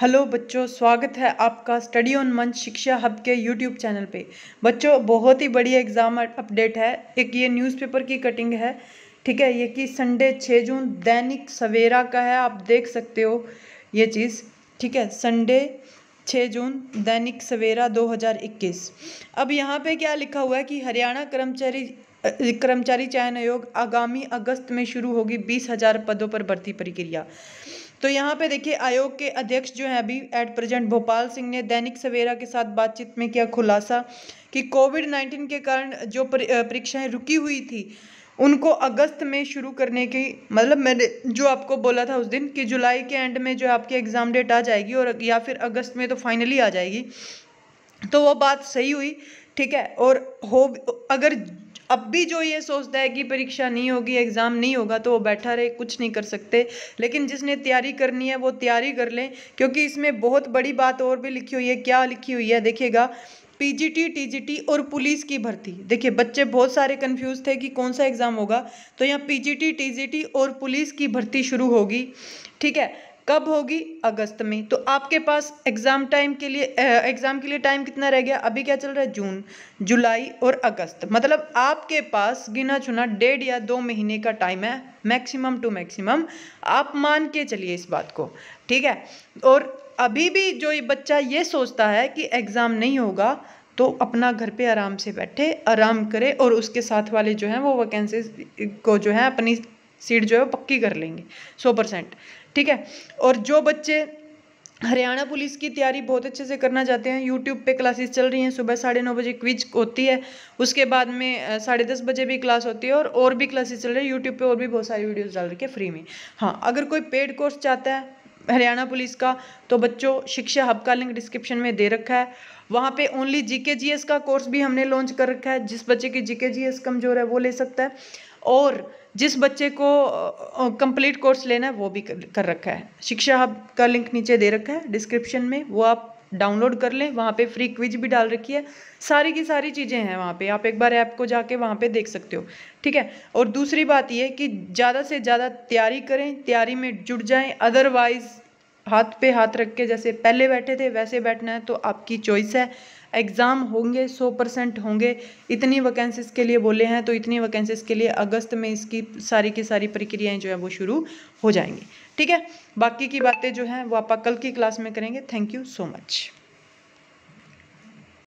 hello बच्चों स्वागत है आपका स्टडी ऑन मंच शिक्षा हब के यूट्यूब चैनल पे बच्चों बहुत ही बढ़िया एग्ज़ाम अपडेट है एक ये न्यूज़पेपर की कटिंग है ठीक है ये कि संडे छः जून दैनिक सवेरा का है आप देख सकते हो ये चीज़ ठीक है संडे छः जून दैनिक सवेरा 2021 अब यहाँ पे क्या लिखा हुआ है कि हरियाणा कर्मचारी कर्मचारी चयन आयोग आगामी अगस्त में शुरू होगी बीस हज़ार पदों पर भर्ती प्रक्रिया तो यहाँ पे देखिए आयोग के अध्यक्ष जो हैं अभी एट प्रेजेंट भोपाल सिंह ने दैनिक सवेरा के साथ बातचीत में किया खुलासा कि कोविड नाइन्टीन के कारण जो परीक्षाएं रुकी हुई थी उनको अगस्त में शुरू करने की मतलब मैंने जो आपको बोला था उस दिन कि जुलाई के एंड में जो आपकी एग्ज़ाम डेट आ जाएगी और या फिर अगस्त में तो फाइनली आ जाएगी तो वो बात सही हुई ठीक है और हो अगर अब भी जो ये सोचता है कि परीक्षा नहीं होगी एग्ज़ाम नहीं होगा तो वो बैठा रहे कुछ नहीं कर सकते लेकिन जिसने तैयारी करनी है वो तैयारी कर लें क्योंकि इसमें बहुत बड़ी बात और भी लिखी हुई है क्या लिखी हुई है देखिएगा पीजीटी टीजीटी और पुलिस की भर्ती देखिए बच्चे बहुत सारे कंफ्यूज थे कि कौन सा एग्ज़ाम होगा तो यहाँ पीजीटी टीजीटी और पुलिस की भर्ती शुरू होगी ठीक है कब होगी अगस्त में तो आपके पास एग्ज़ाम टाइम के लिए एग्ज़ाम के लिए टाइम कितना रह गया अभी क्या चल रहा है जून जुलाई और अगस्त मतलब आपके पास गिना चुना डेढ़ या दो महीने का टाइम है मैक्सिमम टू मैक्सिमम आप मान के चलिए इस बात को ठीक है और अभी भी जो ये बच्चा ये सोचता है कि एग्ज़ाम नहीं होगा तो अपना घर पे आराम से बैठे आराम करे और उसके साथ वाले जो हैं वो वैकेंसी को जो है अपनी सीट जो है पक्की कर लेंगे सौ परसेंट ठीक है और जो बच्चे हरियाणा पुलिस की तैयारी बहुत अच्छे से करना चाहते हैं यूट्यूब पे क्लासेस चल रही हैं सुबह साढ़े नौ बजे क्विज होती है उसके बाद में साढ़े दस बजे भी क्लास होती है और और भी क्लासेस चल रही है यूट्यूब पे और भी बहुत सारी वीडियोस डाल रखी है फ्री में हाँ अगर कोई पेड कोर्स चाहता है हरियाणा पुलिस का तो बच्चों शिक्षा हब का लिंक डिस्क्रिप्शन में दे रखा है वहाँ पे ओनली जीके जीएस का कोर्स भी हमने लॉन्च कर रखा है जिस बच्चे की जीके जीएस कमज़ोर है वो ले सकता है और जिस बच्चे को कंप्लीट कोर्स लेना है वो भी कर, कर रखा है शिक्षा हब का लिंक नीचे दे रखा है डिस्क्रिप्शन में वो आप डाउनलोड कर लें वहाँ पे फ्री क्विज भी डाल रखी है सारी की सारी चीज़ें हैं वहाँ पे आप एक बार ऐप को जाके वहाँ पे देख सकते हो ठीक है और दूसरी बात ये कि ज़्यादा से ज़्यादा तैयारी करें तैयारी में जुट जाएं अदरवाइज़ हाथ पे हाथ रख के जैसे पहले बैठे थे वैसे बैठना है तो आपकी चॉइस है एग्ज़ाम होंगे सौ परसेंट होंगे इतनी वैकेंसीज़ के लिए बोले हैं तो इतनी वैकेंसीज़ के लिए अगस्त में इसकी सारी की सारी प्रक्रियाएं जो है वो शुरू हो जाएंगी ठीक है बाकी की बातें जो हैं वो आप कल की क्लास में करेंगे थैंक यू सो मच